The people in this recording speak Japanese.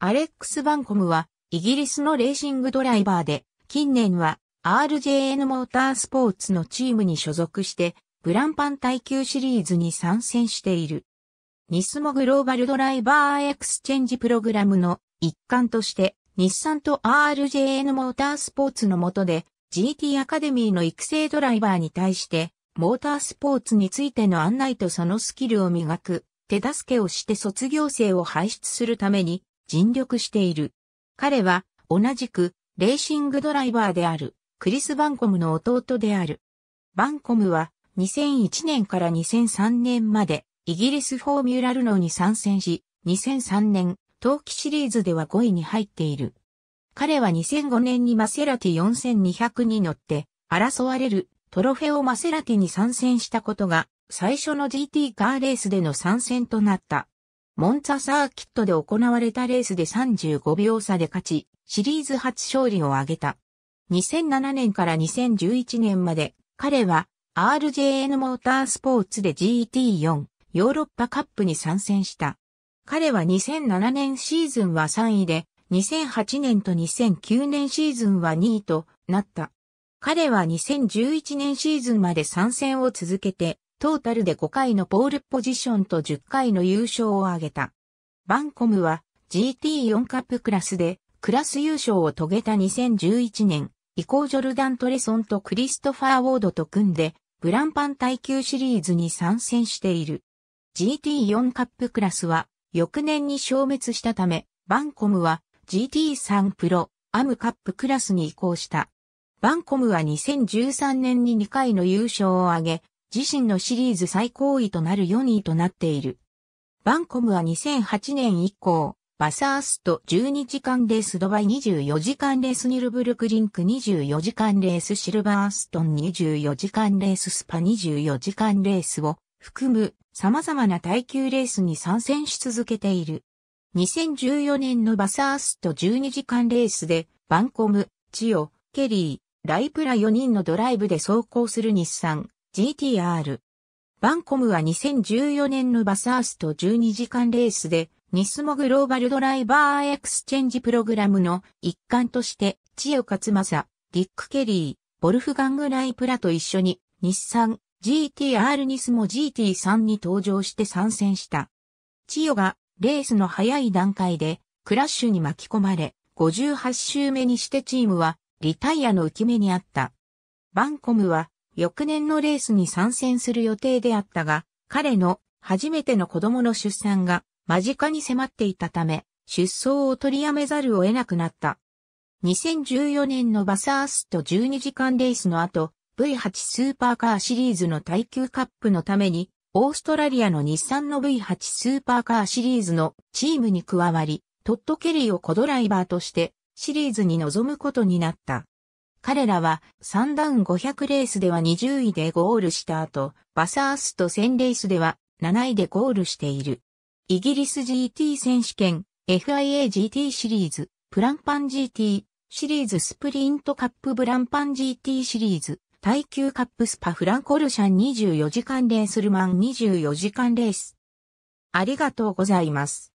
アレックス・バンコムは、イギリスのレーシングドライバーで、近年は RJN モータースポーツのチームに所属して、ブランパン耐久シリーズに参戦している。ニスモグローバルドライバーエクスチェンジプログラムの一環として、日産と RJN モータースポーツの下で GT アカデミーの育成ドライバーに対して、モータースポーツについての案内とそのスキルを磨く、手助けをして卒業生を輩出するために、尽力している。彼は、同じく、レーシングドライバーである、クリス・バンコムの弟である。バンコムは、2001年から2003年まで、イギリスフォーミュラルノに参戦し、2003年、冬季シリーズでは5位に入っている。彼は2005年にマセラティ4200に乗って、争われるトロフェオマセラティに参戦したことが、最初の GT カーレースでの参戦となった。モンツァサーキットで行われたレースで35秒差で勝ち、シリーズ初勝利を挙げた。2007年から2011年まで、彼は RJN モータースポーツで GT4 ヨーロッパカップに参戦した。彼は2007年シーズンは3位で、2008年と2009年シーズンは2位となった。彼は2011年シーズンまで参戦を続けて、トータルで5回のポールポジションと10回の優勝を挙げた。バンコムは GT4 カップクラスでクラス優勝を遂げた2011年、以降ジョルダン・トレソンとクリストファー・ウォードと組んで、ブランパン耐久シリーズに参戦している。GT4 カップクラスは翌年に消滅したため、バンコムは GT3 プロアムカップクラスに移行した。バンコムは2013年に2回の優勝を挙げ、自身のシリーズ最高位となる4位となっている。バンコムは2008年以降、バサースト12時間レースドバイ24時間レースニルブルクリンク24時間レースシルバーストン24時間レーススパ24時間レースを含む様々な耐久レースに参戦し続けている。2014年のバサースト12時間レースでバンコム、チオ、ケリー、ライプラ4人のドライブで走行する日産 GTR。バンコムは2014年のバサースト12時間レースで、ニスモグローバルドライバーエクスチェンジプログラムの一環として、千代勝正、ディック・ケリー、ボルフガング・ライプラと一緒に、日産 GTR ニスモ GT3 に登場して参戦した。千代が、レースの早い段階で、クラッシュに巻き込まれ、58周目にしてチームは、リタイアの浮き目にあった。バンコムは、翌年のレースに参戦する予定であったが、彼の初めての子供の出産が間近に迫っていたため、出走を取りやめざるを得なくなった。2014年のバサースト12時間レースの後、V8 スーパーカーシリーズの耐久カップのために、オーストラリアの日産の V8 スーパーカーシリーズのチームに加わり、トッド・ケリーをコドライバーとしてシリーズに臨むことになった。彼らは3段500レースでは20位でゴールした後、バサースト1000レースでは7位でゴールしている。イギリス GT 選手権、FIAGT シリーズ、プランパン GT、シリーズスプリントカップブランパン GT シリーズ、耐久カップスパフランコルシャン24時間レースルマン24時間レース。ありがとうございます。